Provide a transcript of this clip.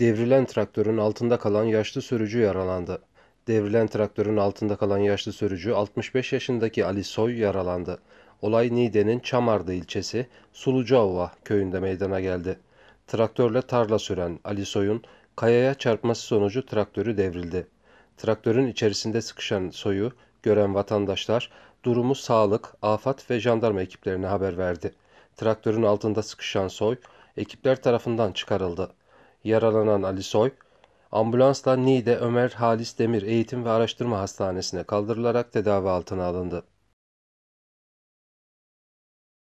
Devrilen traktörün altında kalan yaşlı sürücü yaralandı. Devrilen traktörün altında kalan yaşlı sürücü 65 yaşındaki Ali Soy yaralandı. Olay Niğde'nin Çamardı ilçesi Sulucuova köyünde meydana geldi. Traktörle tarla süren Ali Soy'un kayaya çarpması sonucu traktörü devrildi. Traktörün içerisinde sıkışan Soy'u gören vatandaşlar durumu sağlık, afat ve jandarma ekiplerine haber verdi. Traktörün altında sıkışan Soy ekipler tarafından çıkarıldı yaralanan Ali Soy, ambulansla Niğde Ömer Halis Demir Eğitim ve Araştırma Hastanesi'ne kaldırılarak tedavi altına alındı.